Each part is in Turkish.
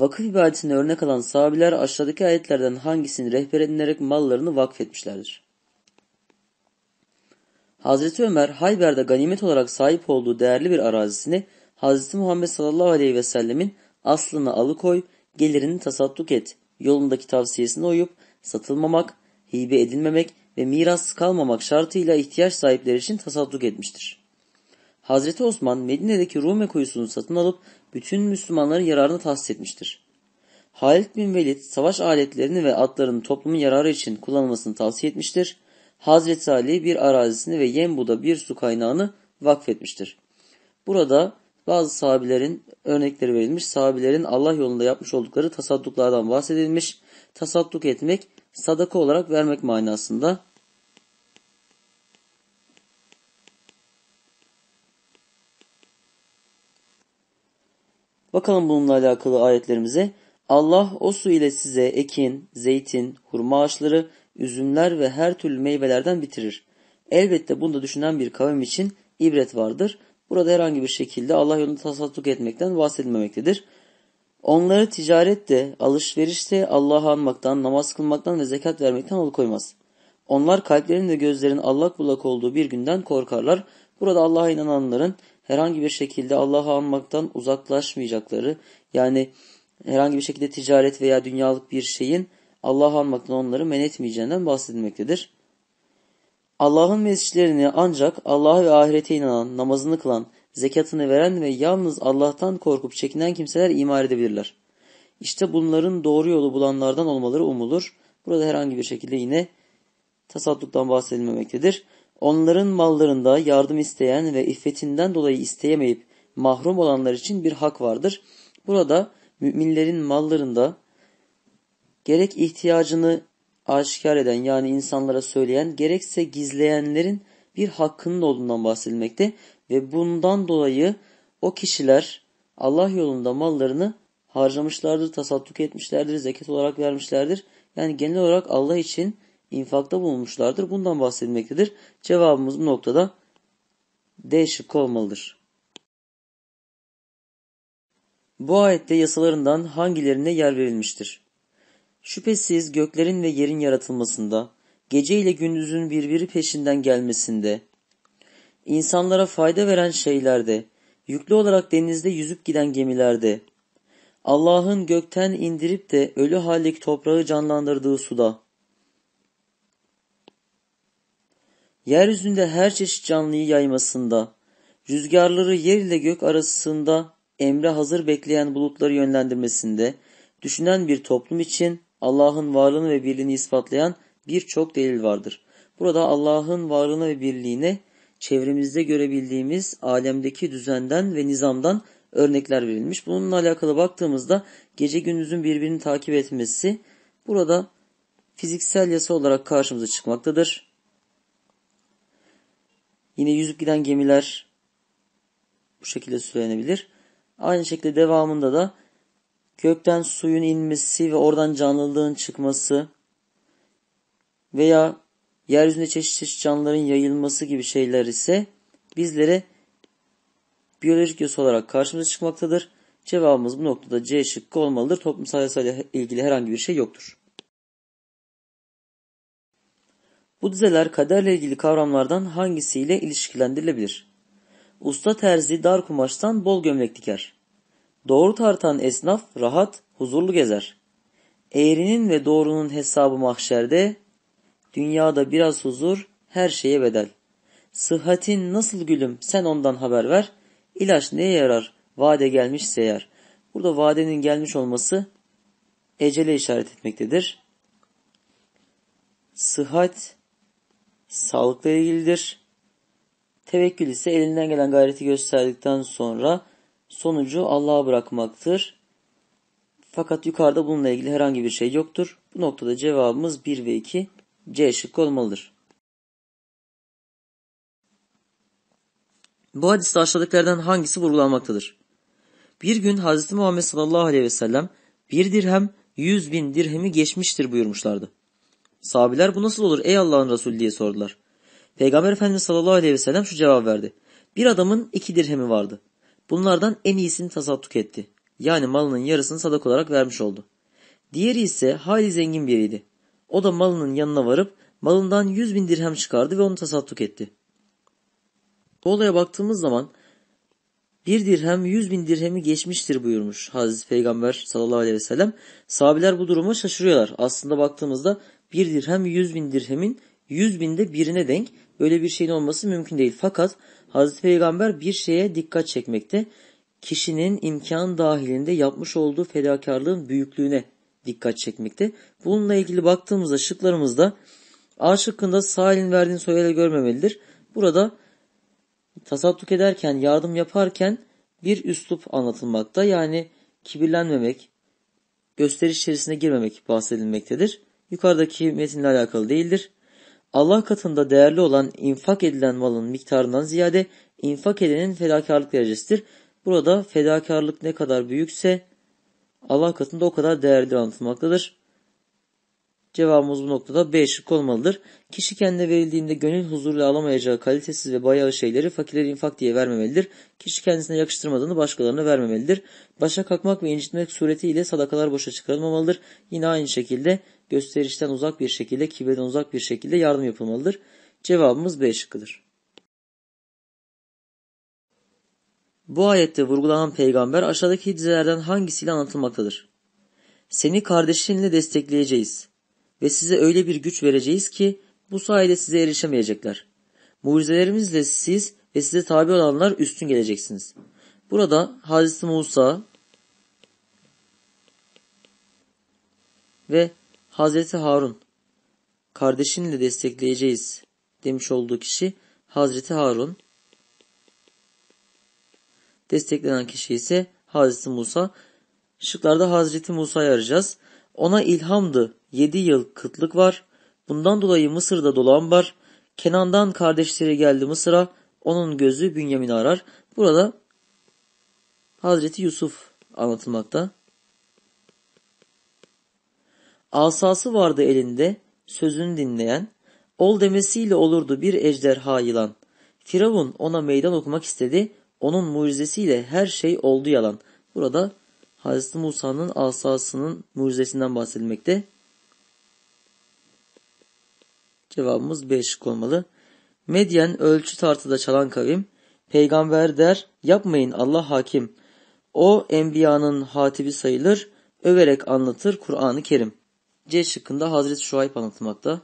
Vakıf ibadetine örnek alan sahabiler aşağıdaki ayetlerden hangisini rehber edinerek mallarını vakfetmişlerdir? Hazreti Ömer Hayber'de ganimet olarak sahip olduğu değerli bir arazisini Hazreti Muhammed sallallahu aleyhi ve sellemin aslını alıkoy, gelirini tasadduk et, yolundaki tavsiyesine uyup satılmamak, hibe edilmemek ve miras kalmamak şartıyla ihtiyaç sahipleri için tasadduk etmiştir. Hazreti Osman Medine'deki Rume kuyusunu satın alıp bütün Müslümanların yararına tahsis etmiştir. Halid bin Velid savaş aletlerini ve atlarının toplumun yararı için kullanılmasını tavsiye etmiştir. Hazreti Ali bir arazisini ve Yembu'da bir su kaynağını vakfetmiştir. Burada bazı sahabilerin örnekleri verilmiş. Sahabilerin Allah yolunda yapmış oldukları tasadduklardan bahsedilmiş. Tasadduk etmek sadaka olarak vermek manasında Bakalım bununla alakalı ayetlerimize. Allah o su ile size ekin, zeytin, hurma ağaçları, üzümler ve her türlü meyvelerden bitirir. Elbette bunda düşünen bir kavim için ibret vardır. Burada herhangi bir şekilde Allah yolunda tasadduk etmekten bahsedilmemektedir. Onları ticarette, alışverişte Allah'ı anmaktan, namaz kılmaktan ve zekat vermekten alıkoymaz. Onlar kalplerin ve gözlerin allak bullak olduğu bir günden korkarlar. Burada Allah'a inananların herhangi bir şekilde Allah'ı anmaktan uzaklaşmayacakları yani herhangi bir şekilde ticaret veya dünyalık bir şeyin Allah'ı anmaktan onları men etmeyeceğinden bahsedilmektedir. Allah'ın mescitlerini ancak Allah'a ve ahirete inanan, namazını kılan, zekatını veren ve yalnız Allah'tan korkup çekinen kimseler imar edebilirler. İşte bunların doğru yolu bulanlardan olmaları umulur. Burada herhangi bir şekilde yine tasadduktan bahsedilmemektedir. Onların mallarında yardım isteyen ve iffetinden dolayı isteyemeyip mahrum olanlar için bir hak vardır. Burada müminlerin mallarında gerek ihtiyacını aşikar eden yani insanlara söyleyen gerekse gizleyenlerin bir hakkının olduğundan bahsedilmekte ve bundan dolayı o kişiler Allah yolunda mallarını harcamışlardır, tasadduk etmişlerdir, zekat olarak vermişlerdir. Yani genel olarak Allah için infakta bulunmuşlardır. Bundan bahsedilmektedir. Cevabımız bu noktada D şıkkı olmalıdır. Bu ayette yasalarından hangilerine yer verilmiştir? Şüphesiz göklerin ve yerin yaratılmasında, gece ile gündüzün birbiri peşinden gelmesinde, insanlara fayda veren şeylerde, yüklü olarak denizde yüzüp giden gemilerde, Allah'ın gökten indirip de ölü haldeki toprağı canlandırdığı suda, yeryüzünde her çeşit canlıyı yaymasında, rüzgarları yer ile gök arasında emre hazır bekleyen bulutları yönlendirmesinde, düşünen bir toplum için Allah'ın varlığını ve birliğini ispatlayan birçok delil vardır. Burada Allah'ın varlığını ve birliğini çevremizde görebildiğimiz alemdeki düzenden ve nizamdan örnekler verilmiş. Bununla alakalı baktığımızda gece gündüzün birbirini takip etmesi burada fiziksel yasa olarak karşımıza çıkmaktadır. Yine yüzüp giden gemiler bu şekilde söylenebilir. Aynı şekilde devamında da gökten suyun inmesi ve oradan canlılığın çıkması veya yeryüzünde çeşitli çeşit canlıların yayılması gibi şeyler ise bizlere biyolojik yasa olarak karşımıza çıkmaktadır. Cevabımız bu noktada C şıkkı olmalıdır. Toplumsal yasayla ilgili herhangi bir şey yoktur. Bu dizeler kaderle ilgili kavramlardan hangisiyle ilişkilendirilebilir? Usta terzi dar kumaştan bol gömlek diker. Doğru tartan esnaf rahat, huzurlu gezer. Eğrinin ve doğrunun hesabı mahşerde, dünyada biraz huzur her şeye bedel. Sıhhatin nasıl gülüm sen ondan haber ver, İlaç neye yarar vade gelmişse eğer. Burada vadenin gelmiş olması ecele işaret etmektedir. Sıhhat sağlıkla ilgilidir. Tevekkül ise elinden gelen gayreti gösterdikten sonra sonucu Allah'a bırakmaktır. Fakat yukarıda bununla ilgili herhangi bir şey yoktur. Bu noktada cevabımız 1 ve 2 C şıkkı olmalıdır. Bu hadiste aşağıdakilerden hangisi vurgulanmaktadır? Bir gün Hz. Muhammed sallallahu aleyhi ve sellem bir dirhem yüz bin dirhemi geçmiştir buyurmuşlardı. Sahabiler bu nasıl olur ey Allah'ın Resulü diye sordular. Peygamber Efendimiz sallallahu aleyhi ve sellem şu cevap verdi. Bir adamın iki dirhemi vardı. Bunlardan en iyisini tasattuk etti. Yani malının yarısını sadak olarak vermiş oldu. Diğeri ise hali zengin biriydi. O da malının yanına varıp malından yüz bin dirhem çıkardı ve onu tasattuk etti. Bu olaya baktığımız zaman bir dirhem yüz bin dirhemi geçmiştir buyurmuş Hazreti Peygamber sallallahu aleyhi ve sellem. Sahabiler bu duruma şaşırıyorlar. Aslında baktığımızda bir dirhem yüz bin dirhemin yüz binde birine denk böyle bir şeyin olması mümkün değil. Fakat Hazreti Peygamber bir şeye dikkat çekmekte. Kişinin imkan dahilinde yapmış olduğu fedakarlığın büyüklüğüne dikkat çekmekte. Bununla ilgili baktığımızda şıklarımızda A şıkkında sağ verdiğini sol görmemelidir. Burada tasadduk ederken, yardım yaparken bir üslup anlatılmakta. Yani kibirlenmemek, gösteriş içerisine girmemek bahsedilmektedir yukarıdaki metinle alakalı değildir. Allah katında değerli olan infak edilen malın miktarından ziyade infak edenin fedakarlık derecesidir. Burada fedakarlık ne kadar büyükse Allah katında o kadar değerli anlatılmaktadır. Cevabımız bu noktada B şıkkı olmalıdır. Kişi kendine verildiğinde gönül huzuruyla alamayacağı kalitesiz ve bayağı şeyleri fakirlere infak diye vermemelidir. Kişi kendisine yakıştırmadığını başkalarına vermemelidir. Başa kalkmak ve incitmek suretiyle sadakalar boşa çıkarılmamalıdır. Yine aynı şekilde gösterişten uzak bir şekilde, kibirden uzak bir şekilde yardım yapılmalıdır. Cevabımız B şıkkıdır. Bu ayette vurgulanan peygamber aşağıdaki dizelerden hangisiyle anlatılmaktadır? Seni kardeşinle destekleyeceğiz ve size öyle bir güç vereceğiz ki bu sayede size erişemeyecekler. Mucizelerimizle siz ve size tabi olanlar üstün geleceksiniz. Burada Hazreti Musa ve Hazreti Harun, kardeşinle destekleyeceğiz demiş olduğu kişi Hazreti Harun. Desteklenen kişi ise Hazreti Musa. Şıklarda Hazreti Musa'yı arayacağız. Ona ilhamdı. Yedi yıl kıtlık var. Bundan dolayı Mısır'da dolan var. Kenan'dan kardeşleri geldi Mısır'a. Onun gözü Bünyamin'i arar. Burada Hazreti Yusuf anlatılmakta. Asası vardı elinde, sözünü dinleyen, ol demesiyle olurdu bir ejderha yılan. Firavun ona meydan okumak istedi, onun mucizesiyle her şey oldu yalan. Burada Hazreti Musa'nın asasının mucizesinden bahsedilmekte. Cevabımız B şık olmalı. Medyen ölçü tartıda çalan kavim, peygamber der, yapmayın Allah hakim. O enbiyanın hatibi sayılır, överek anlatır Kur'an-ı Kerim.'' C şıkkında Hazreti Şuayb anlatmakta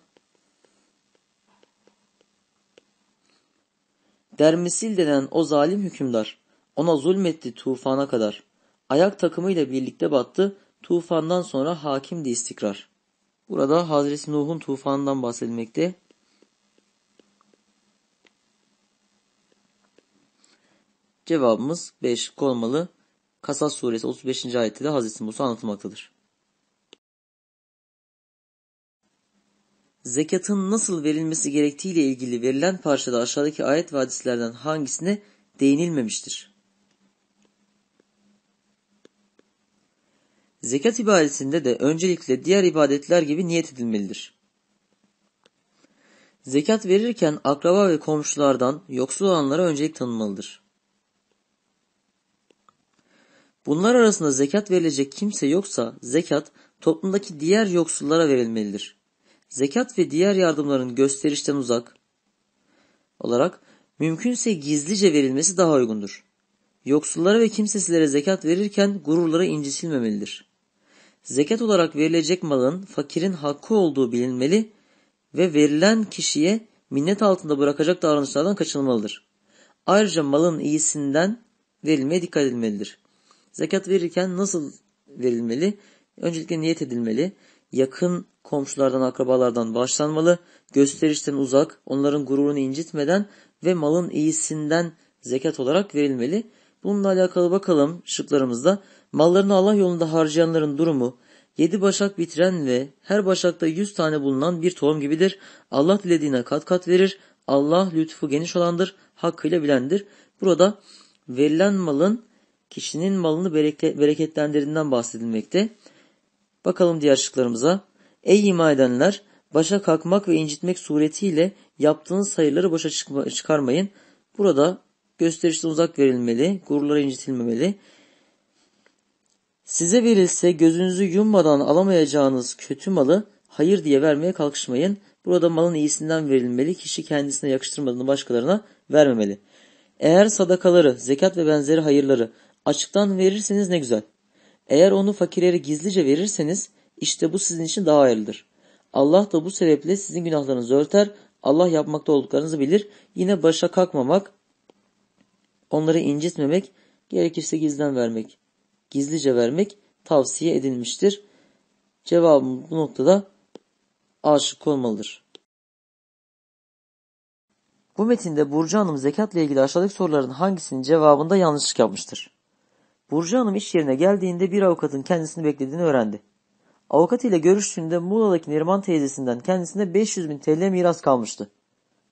Dermisil denen o zalim hükümdar ona zulmetti tufana kadar. Ayak takımıyla birlikte battı. Tufandan sonra hakimdi istikrar. Burada Hazreti Nuh'un tufanından bahsedilmekte. Cevabımız 5 olmalı. Kasas suresi 35. ayette de Hazreti Musa anlatılmaktadır. Zekatın nasıl verilmesi gerektiğiyle ilgili verilen parçada aşağıdaki ayet ve hadislerden hangisine değinilmemiştir? Zekat ibadetinde de öncelikle diğer ibadetler gibi niyet edilmelidir. Zekat verirken akraba ve komşulardan yoksul olanlara öncelik tanınmalıdır. Bunlar arasında zekat verilecek kimse yoksa zekat toplumdaki diğer yoksullara verilmelidir zekat ve diğer yardımların gösterişten uzak olarak mümkünse gizlice verilmesi daha uygundur. Yoksullara ve kimsesizlere zekat verirken gururlara incisilmemelidir. Zekat olarak verilecek malın fakirin hakkı olduğu bilinmeli ve verilen kişiye minnet altında bırakacak davranışlardan kaçınılmalıdır. Ayrıca malın iyisinden verilmeye dikkat edilmelidir. Zekat verirken nasıl verilmeli? Öncelikle niyet edilmeli yakın komşulardan, akrabalardan bağışlanmalı, gösterişten uzak, onların gururunu incitmeden ve malın iyisinden zekat olarak verilmeli. Bununla alakalı bakalım şıklarımızda. Mallarını Allah yolunda harcayanların durumu, yedi başak bitiren ve her başakta yüz tane bulunan bir tohum gibidir. Allah dilediğine kat kat verir. Allah lütfu geniş olandır, hakkıyla bilendir. Burada verilen malın kişinin malını bereketlendirdiğinden bahsedilmekte. Bakalım diğer şıklarımıza. Ey ima edenler! Başa kalkmak ve incitmek suretiyle yaptığınız sayıları başa çıkma, çıkarmayın. Burada gösterişten uzak verilmeli, gururlara incitilmemeli. Size verilse gözünüzü yummadan alamayacağınız kötü malı hayır diye vermeye kalkışmayın. Burada malın iyisinden verilmeli, kişi kendisine yakıştırmadığını başkalarına vermemeli. Eğer sadakaları, zekat ve benzeri hayırları açıktan verirseniz ne güzel. Eğer onu fakirlere gizlice verirseniz işte bu sizin için daha hayırlıdır. Allah da bu sebeple sizin günahlarınızı örter. Allah yapmakta olduklarınızı bilir. Yine başa kalkmamak, onları incitmemek, gerekirse gizden vermek, gizlice vermek tavsiye edilmiştir. Cevabım bu noktada aşık olmalıdır. Bu metinde Burcu Hanım zekatla ilgili aşağıdaki soruların hangisinin cevabında yanlışlık yapmıştır? Burcu Hanım iş yerine geldiğinde bir avukatın kendisini beklediğini öğrendi. Avukat ile görüştüğünde Muğla'daki Neriman teyzesinden kendisine 500 bin TL miras kalmıştı.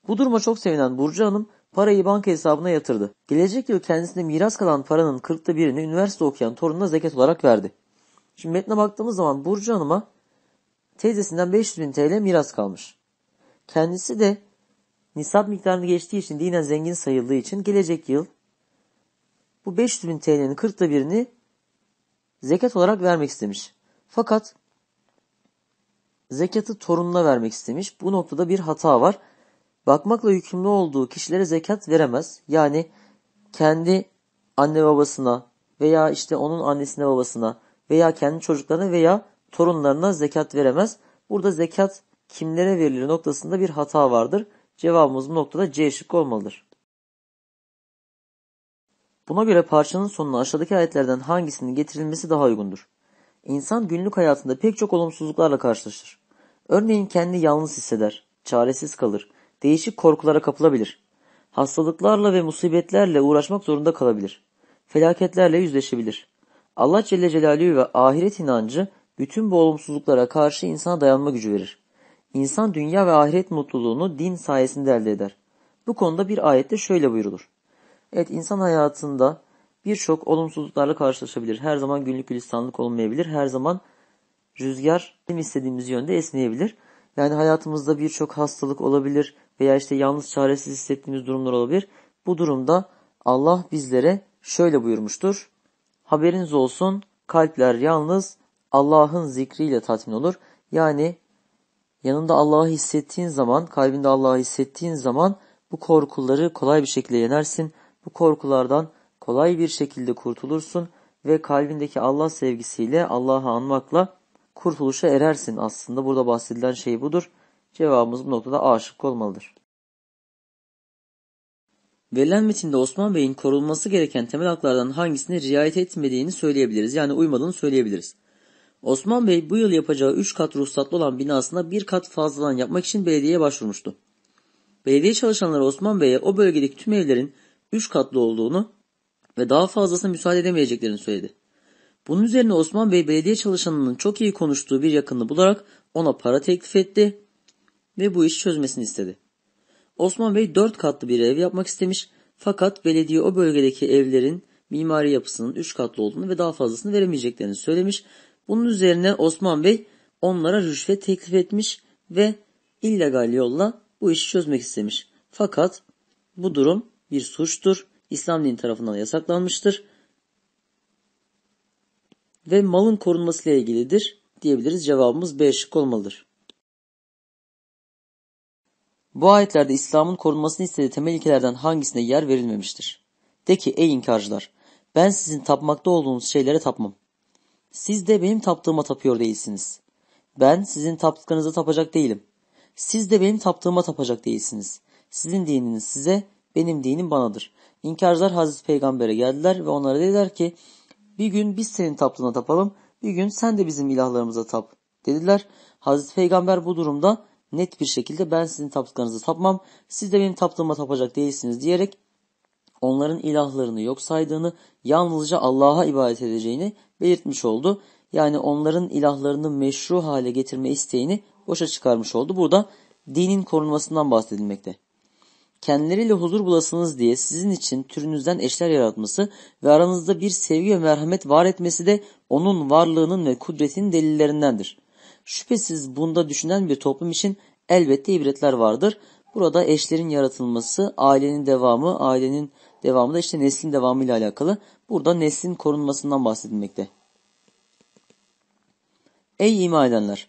Bu duruma çok sevinen Burcu Hanım parayı banka hesabına yatırdı. Gelecek yıl kendisine miras kalan paranın kırkta birini üniversite okuyan torununa zekat olarak verdi. Şimdi metne baktığımız zaman Burcu Hanım'a teyzesinden 500 bin TL miras kalmış. Kendisi de nisap miktarını geçtiği için dinen zengin sayıldığı için gelecek yıl bu 500 bin TL'nin 40'ta birini zekat olarak vermek istemiş. Fakat zekatı torununa vermek istemiş. Bu noktada bir hata var. Bakmakla yükümlü olduğu kişilere zekat veremez. Yani kendi anne babasına veya işte onun annesine babasına veya kendi çocuklarına veya torunlarına zekat veremez. Burada zekat kimlere verilir noktasında bir hata vardır. Cevabımız bu noktada C şıkkı olmalıdır. Buna göre parçanın sonuna aşağıdaki ayetlerden hangisinin getirilmesi daha uygundur? İnsan günlük hayatında pek çok olumsuzluklarla karşılaşır. Örneğin kendi yalnız hisseder, çaresiz kalır, değişik korkulara kapılabilir. Hastalıklarla ve musibetlerle uğraşmak zorunda kalabilir. Felaketlerle yüzleşebilir. Allah Celle Celaluhu ve ahiret inancı bütün bu olumsuzluklara karşı insana dayanma gücü verir. İnsan dünya ve ahiret mutluluğunu din sayesinde elde eder. Bu konuda bir ayette şöyle buyurulur. Evet insan hayatında birçok olumsuzluklarla karşılaşabilir. Her zaman günlük gülistanlık olmayabilir. Her zaman rüzgar bizim istediğimiz yönde esmeyebilir. Yani hayatımızda birçok hastalık olabilir veya işte yalnız çaresiz hissettiğimiz durumlar olabilir. Bu durumda Allah bizlere şöyle buyurmuştur. Haberiniz olsun kalpler yalnız Allah'ın zikriyle tatmin olur. Yani yanında Allah'ı hissettiğin zaman, kalbinde Allah'ı hissettiğin zaman bu korkuları kolay bir şekilde yenersin. Bu korkulardan kolay bir şekilde kurtulursun ve kalbindeki Allah sevgisiyle Allah'ı anmakla kurtuluşa erersin. Aslında burada bahsedilen şey budur. Cevabımız bu noktada aşık olmalıdır. Verilen metinde Osman Bey'in korunması gereken temel haklardan hangisine riayet etmediğini söyleyebiliriz. Yani uymadığını söyleyebiliriz. Osman Bey bu yıl yapacağı 3 kat ruhsatlı olan binasına bir kat fazladan yapmak için belediyeye başvurmuştu. Belediye çalışanları Osman Bey'e o bölgedeki tüm evlerin üç katlı olduğunu ve daha fazlasına müsaade edemeyeceklerini söyledi. Bunun üzerine Osman Bey belediye çalışanının çok iyi konuştuğu bir yakını bularak ona para teklif etti ve bu işi çözmesini istedi. Osman Bey dört katlı bir ev yapmak istemiş fakat belediye o bölgedeki evlerin mimari yapısının üç katlı olduğunu ve daha fazlasını veremeyeceklerini söylemiş. Bunun üzerine Osman Bey onlara rüşvet teklif etmiş ve illegal yolla bu işi çözmek istemiş. Fakat bu durum bir suçtur. İslam dini tarafından yasaklanmıştır. Ve malın korunmasıyla ilgilidir diyebiliriz. Cevabımız B şık olmalıdır. Bu ayetlerde İslam'ın korunmasını istediği temel ilkelerden hangisine yer verilmemiştir? De ki ey inkarcılar ben sizin tapmakta olduğunuz şeylere tapmam. Siz de benim taptığıma tapıyor değilsiniz. Ben sizin taptıklarınıza tapacak değilim. Siz de benim taptığıma tapacak değilsiniz. Sizin dininiz size, benim dinim banadır. İnkarcılar Hazreti Peygamber'e geldiler ve onlara dediler ki bir gün biz senin taplına tapalım, bir gün sen de bizim ilahlarımıza tap dediler. Hazreti Peygamber bu durumda net bir şekilde ben sizin taptıklarınızı tapmam, siz de benim taptığıma tapacak değilsiniz diyerek onların ilahlarını yok saydığını, yalnızca Allah'a ibadet edeceğini belirtmiş oldu. Yani onların ilahlarını meşru hale getirme isteğini boşa çıkarmış oldu. Burada dinin korunmasından bahsedilmekte kendileriyle huzur bulasınız diye sizin için türünüzden eşler yaratması ve aranızda bir sevgi ve merhamet var etmesi de onun varlığının ve kudretinin delillerindendir. Şüphesiz bunda düşünen bir toplum için elbette ibretler vardır. Burada eşlerin yaratılması, ailenin devamı, ailenin devamı da işte neslin devamı ile alakalı. Burada neslin korunmasından bahsedilmekte. Ey iman edenler!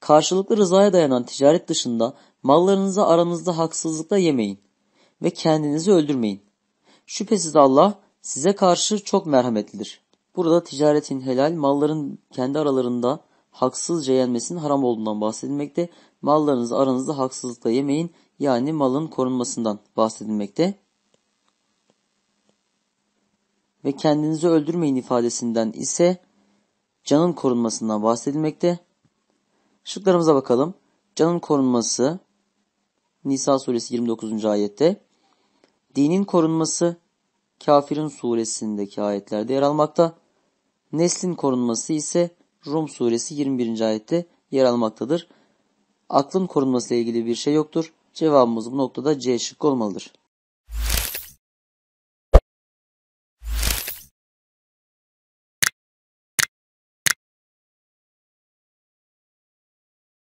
Karşılıklı rızaya dayanan ticaret dışında mallarınızı aranızda haksızlıkla yemeyin ve kendinizi öldürmeyin. Şüphesiz Allah size karşı çok merhametlidir. Burada ticaretin helal, malların kendi aralarında haksızca yenmesinin haram olduğundan bahsedilmekte. Mallarınızı aranızda haksızlıkla yemeyin yani malın korunmasından bahsedilmekte. Ve kendinizi öldürmeyin ifadesinden ise canın korunmasından bahsedilmekte. Şıklarımıza bakalım. Canın korunması Nisa suresi 29. ayette Dinin korunması Kafirun suresindeki ayetlerde yer almakta. Neslin korunması ise Rum suresi 21. ayette yer almaktadır. Aklın korunması ile ilgili bir şey yoktur. Cevabımız bu noktada C şıkkı olmalıdır.